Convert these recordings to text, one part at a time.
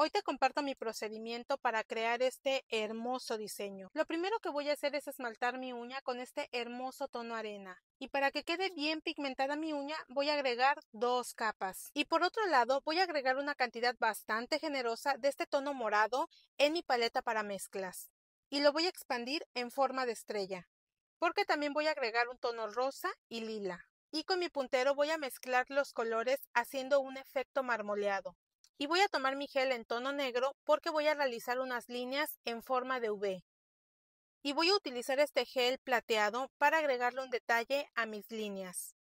Hoy te comparto mi procedimiento para crear este hermoso diseño. Lo primero que voy a hacer es esmaltar mi uña con este hermoso tono arena. Y para que quede bien pigmentada mi uña voy a agregar dos capas. Y por otro lado voy a agregar una cantidad bastante generosa de este tono morado en mi paleta para mezclas. Y lo voy a expandir en forma de estrella. Porque también voy a agregar un tono rosa y lila. Y con mi puntero voy a mezclar los colores haciendo un efecto marmoleado y voy a tomar mi gel en tono negro porque voy a realizar unas líneas en forma de V. Y voy a utilizar este gel plateado para agregarle un detalle a mis líneas.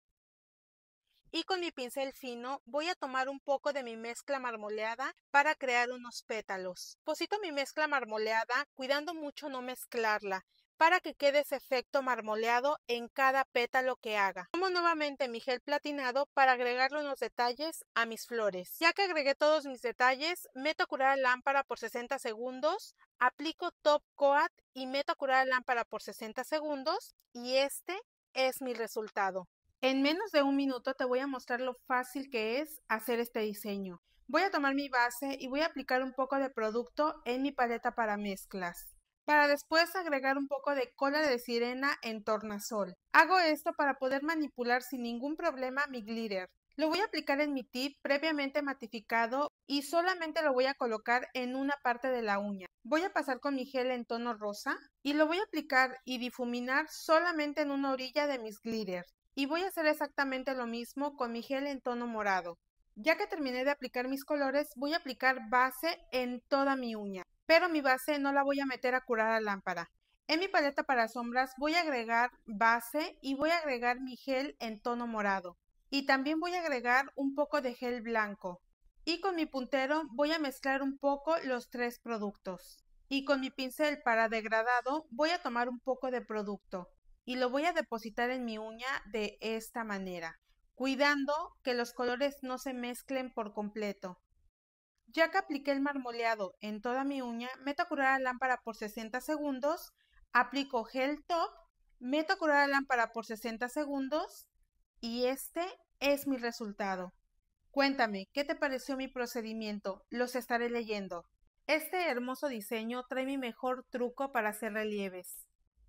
Y con mi pincel fino voy a tomar un poco de mi mezcla marmoleada para crear unos pétalos. Posito mi mezcla marmoleada cuidando mucho no mezclarla para que quede ese efecto marmoleado en cada pétalo que haga. Tomo nuevamente mi gel platinado para agregarlo en los detalles a mis flores. Ya que agregué todos mis detalles, meto a curar la lámpara por 60 segundos, aplico top coat y meto a curar la lámpara por 60 segundos y este es mi resultado. En menos de un minuto te voy a mostrar lo fácil que es hacer este diseño. Voy a tomar mi base y voy a aplicar un poco de producto en mi paleta para mezclas para después agregar un poco de cola de sirena en tornasol. Hago esto para poder manipular sin ningún problema mi glitter. Lo voy a aplicar en mi tip previamente matificado y solamente lo voy a colocar en una parte de la uña. Voy a pasar con mi gel en tono rosa y lo voy a aplicar y difuminar solamente en una orilla de mis glitter. Y voy a hacer exactamente lo mismo con mi gel en tono morado. Ya que terminé de aplicar mis colores, voy a aplicar base en toda mi uña pero mi base no la voy a meter a curar a lámpara. En mi paleta para sombras voy a agregar base y voy a agregar mi gel en tono morado. Y también voy a agregar un poco de gel blanco. Y con mi puntero voy a mezclar un poco los tres productos. Y con mi pincel para degradado voy a tomar un poco de producto y lo voy a depositar en mi uña de esta manera, cuidando que los colores no se mezclen por completo. Ya que apliqué el marmoleado en toda mi uña, meto a curar la lámpara por 60 segundos, aplico gel top, meto a curar la lámpara por 60 segundos y este es mi resultado. Cuéntame, ¿qué te pareció mi procedimiento? Los estaré leyendo. Este hermoso diseño trae mi mejor truco para hacer relieves.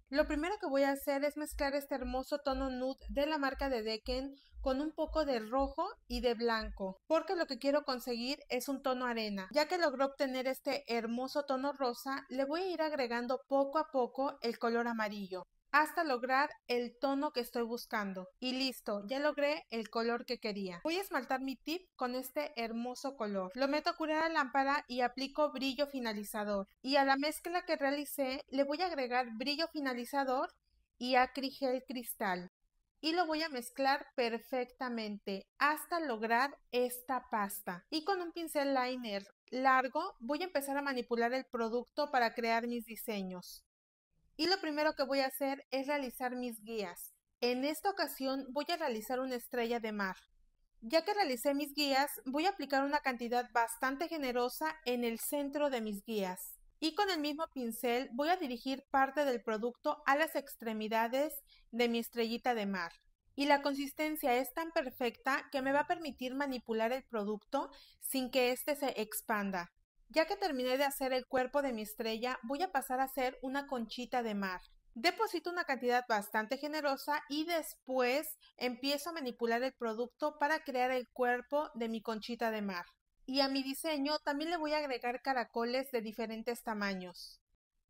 Lo primero que voy a hacer es mezclar este hermoso tono nude de la marca de Decken con un poco de rojo y de blanco, porque lo que quiero conseguir es un tono arena. Ya que logró obtener este hermoso tono rosa, le voy a ir agregando poco a poco el color amarillo hasta lograr el tono que estoy buscando. Y listo, ya logré el color que quería. Voy a esmaltar mi tip con este hermoso color. Lo meto a curar la lámpara y aplico brillo finalizador. Y a la mezcla que realicé le voy a agregar brillo finalizador y acrígel cristal y lo voy a mezclar perfectamente hasta lograr esta pasta. Y con un pincel liner largo voy a empezar a manipular el producto para crear mis diseños. Y lo primero que voy a hacer es realizar mis guías. En esta ocasión voy a realizar una estrella de mar. Ya que realicé mis guías, voy a aplicar una cantidad bastante generosa en el centro de mis guías. Y con el mismo pincel voy a dirigir parte del producto a las extremidades de mi estrellita de mar. Y la consistencia es tan perfecta que me va a permitir manipular el producto sin que éste se expanda. Ya que terminé de hacer el cuerpo de mi estrella, voy a pasar a hacer una conchita de mar. Deposito una cantidad bastante generosa y después empiezo a manipular el producto para crear el cuerpo de mi conchita de mar. Y a mi diseño también le voy a agregar caracoles de diferentes tamaños.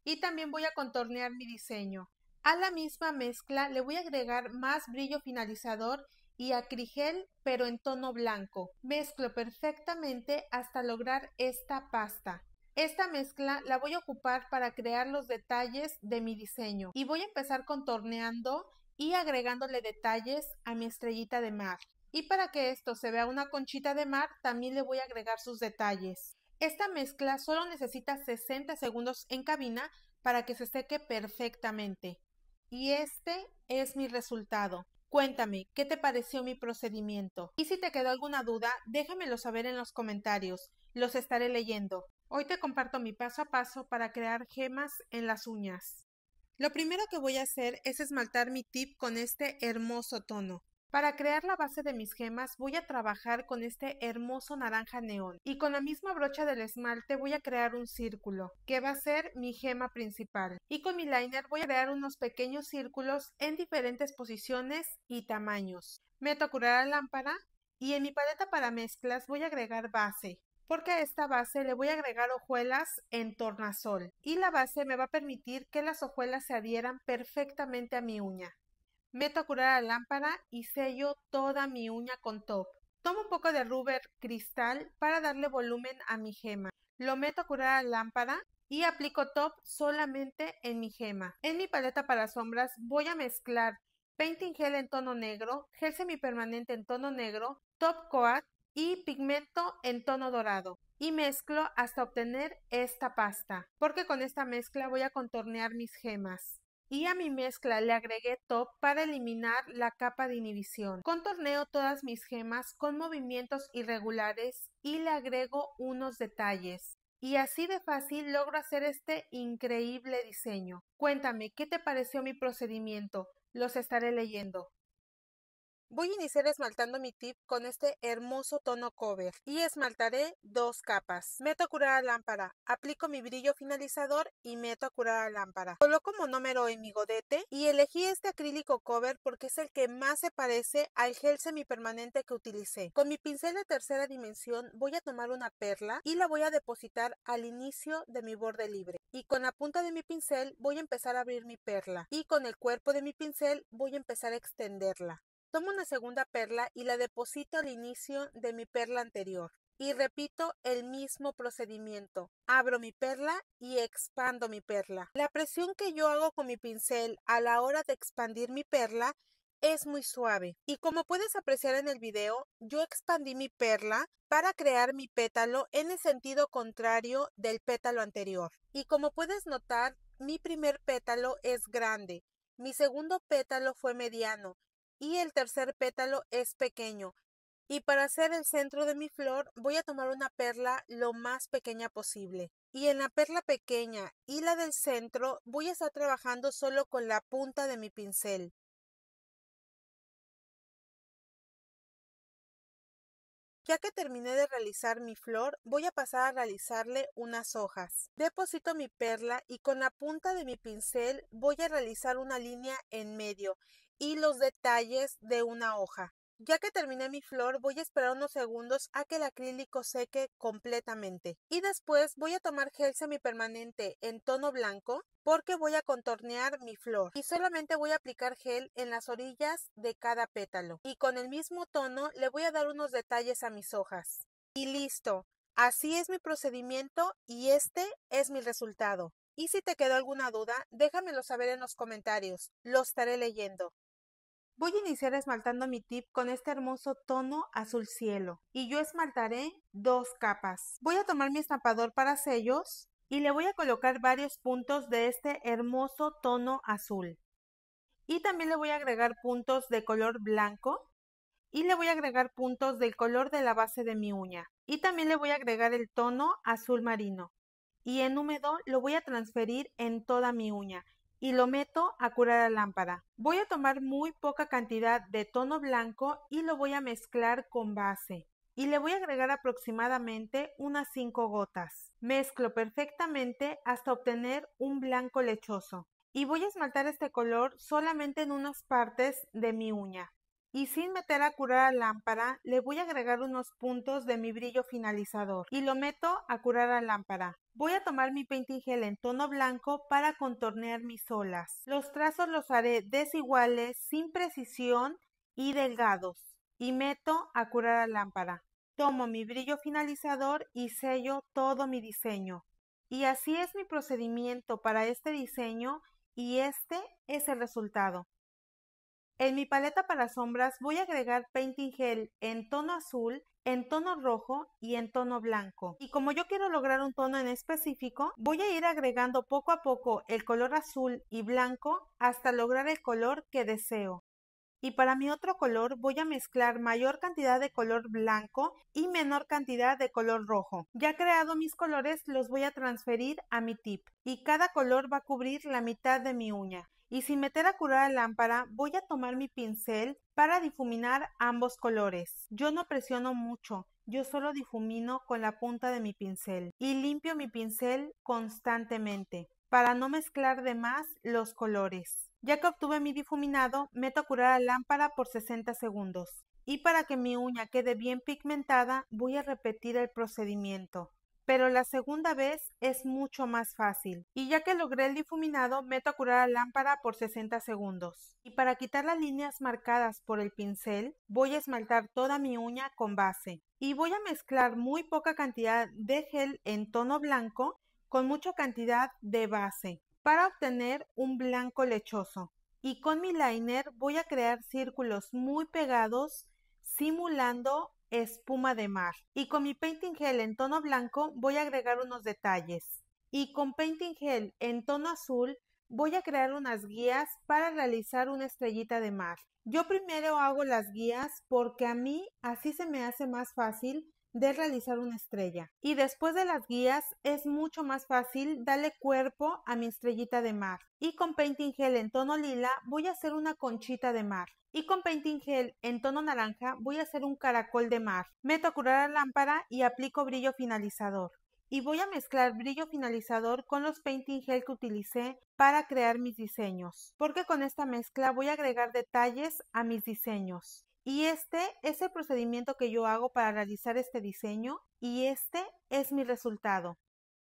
Y también voy a contornear mi diseño. A la misma mezcla le voy a agregar más brillo finalizador y acrigel pero en tono blanco. Mezclo perfectamente hasta lograr esta pasta. Esta mezcla la voy a ocupar para crear los detalles de mi diseño y voy a empezar contorneando y agregándole detalles a mi estrellita de mar. Y para que esto se vea una conchita de mar, también le voy a agregar sus detalles. Esta mezcla solo necesita 60 segundos en cabina para que se seque perfectamente. Y este es mi resultado. Cuéntame, ¿qué te pareció mi procedimiento? Y si te quedó alguna duda, déjamelo saber en los comentarios. Los estaré leyendo. Hoy te comparto mi paso a paso para crear gemas en las uñas. Lo primero que voy a hacer es esmaltar mi tip con este hermoso tono. Para crear la base de mis gemas voy a trabajar con este hermoso naranja neón y con la misma brocha del esmalte voy a crear un círculo que va a ser mi gema principal y con mi liner voy a crear unos pequeños círculos en diferentes posiciones y tamaños. Meto a curar la lámpara y en mi paleta para mezclas voy a agregar base porque a esta base le voy a agregar hojuelas en tornasol y la base me va a permitir que las hojuelas se adhieran perfectamente a mi uña. Meto a curar la lámpara y sello toda mi uña con top. Tomo un poco de rubber cristal para darle volumen a mi gema. Lo meto a curar la lámpara y aplico top solamente en mi gema. En mi paleta para sombras voy a mezclar painting gel en tono negro, gel semipermanente en tono negro, top coat y pigmento en tono dorado y mezclo hasta obtener esta pasta, porque con esta mezcla voy a contornear mis gemas y a mi mezcla le agregué top para eliminar la capa de inhibición. Contorneo todas mis gemas con movimientos irregulares y le agrego unos detalles. Y así de fácil logro hacer este increíble diseño. Cuéntame, ¿qué te pareció mi procedimiento? Los estaré leyendo. Voy a iniciar esmaltando mi tip con este hermoso tono cover y esmaltaré dos capas. Meto a curar a lámpara, aplico mi brillo finalizador y meto a curar a lámpara. Coloco número en mi godete y elegí este acrílico cover porque es el que más se parece al gel semipermanente que utilicé. Con mi pincel de tercera dimensión voy a tomar una perla y la voy a depositar al inicio de mi borde libre. Y con la punta de mi pincel voy a empezar a abrir mi perla y con el cuerpo de mi pincel voy a empezar a extenderla. Tomo una segunda perla y la deposito al inicio de mi perla anterior. Y repito el mismo procedimiento. Abro mi perla y expando mi perla. La presión que yo hago con mi pincel a la hora de expandir mi perla es muy suave. Y como puedes apreciar en el video, yo expandí mi perla para crear mi pétalo en el sentido contrario del pétalo anterior. Y como puedes notar, mi primer pétalo es grande, mi segundo pétalo fue mediano y el tercer pétalo es pequeño. Y para hacer el centro de mi flor voy a tomar una perla lo más pequeña posible. Y en la perla pequeña y la del centro voy a estar trabajando solo con la punta de mi pincel. Ya que terminé de realizar mi flor, voy a pasar a realizarle unas hojas. Deposito mi perla y con la punta de mi pincel voy a realizar una línea en medio y los detalles de una hoja. Ya que terminé mi flor, voy a esperar unos segundos a que el acrílico seque completamente. Y después voy a tomar gel semipermanente en tono blanco porque voy a contornear mi flor. Y solamente voy a aplicar gel en las orillas de cada pétalo. Y con el mismo tono le voy a dar unos detalles a mis hojas. Y listo. Así es mi procedimiento y este es mi resultado. Y si te quedó alguna duda, déjamelo saber en los comentarios. Lo estaré leyendo. Voy a iniciar esmaltando mi tip con este hermoso tono azul cielo y yo esmaltaré dos capas. Voy a tomar mi estampador para sellos y le voy a colocar varios puntos de este hermoso tono azul. Y también le voy a agregar puntos de color blanco y le voy a agregar puntos del color de la base de mi uña. Y también le voy a agregar el tono azul marino. Y en húmedo lo voy a transferir en toda mi uña y lo meto a curar la lámpara. Voy a tomar muy poca cantidad de tono blanco y lo voy a mezclar con base. Y le voy a agregar aproximadamente unas cinco gotas. Mezclo perfectamente hasta obtener un blanco lechoso. Y voy a esmaltar este color solamente en unas partes de mi uña y sin meter a curar a lámpara le voy a agregar unos puntos de mi brillo finalizador y lo meto a curar a lámpara. Voy a tomar mi painting gel en tono blanco para contornear mis olas. Los trazos los haré desiguales, sin precisión y delgados y meto a curar a lámpara. Tomo mi brillo finalizador y sello todo mi diseño. Y así es mi procedimiento para este diseño y este es el resultado. En mi paleta para sombras voy a agregar Painting Gel en tono azul, en tono rojo y en tono blanco. Y como yo quiero lograr un tono en específico, voy a ir agregando poco a poco el color azul y blanco hasta lograr el color que deseo. Y para mi otro color voy a mezclar mayor cantidad de color blanco y menor cantidad de color rojo. Ya creado mis colores los voy a transferir a mi tip y cada color va a cubrir la mitad de mi uña y sin meter a curar la lámpara voy a tomar mi pincel para difuminar ambos colores. Yo no presiono mucho, yo solo difumino con la punta de mi pincel y limpio mi pincel constantemente para no mezclar de más los colores. Ya que obtuve mi difuminado, meto a curar la lámpara por 60 segundos. Y para que mi uña quede bien pigmentada, voy a repetir el procedimiento pero la segunda vez es mucho más fácil. Y ya que logré el difuminado, meto a curar la lámpara por 60 segundos. Y para quitar las líneas marcadas por el pincel, voy a esmaltar toda mi uña con base. Y voy a mezclar muy poca cantidad de gel en tono blanco con mucha cantidad de base para obtener un blanco lechoso. Y con mi liner voy a crear círculos muy pegados simulando espuma de mar. Y con mi painting gel en tono blanco voy a agregar unos detalles. Y con painting gel en tono azul voy a crear unas guías para realizar una estrellita de mar. Yo primero hago las guías porque a mí así se me hace más fácil de realizar una estrella. Y después de las guías es mucho más fácil darle cuerpo a mi estrellita de mar. Y con Painting Gel en tono lila voy a hacer una conchita de mar. Y con Painting Gel en tono naranja voy a hacer un caracol de mar. Meto a curar la lámpara y aplico brillo finalizador y voy a mezclar brillo finalizador con los painting gel que utilicé para crear mis diseños, porque con esta mezcla voy a agregar detalles a mis diseños. Y este es el procedimiento que yo hago para realizar este diseño y este es mi resultado.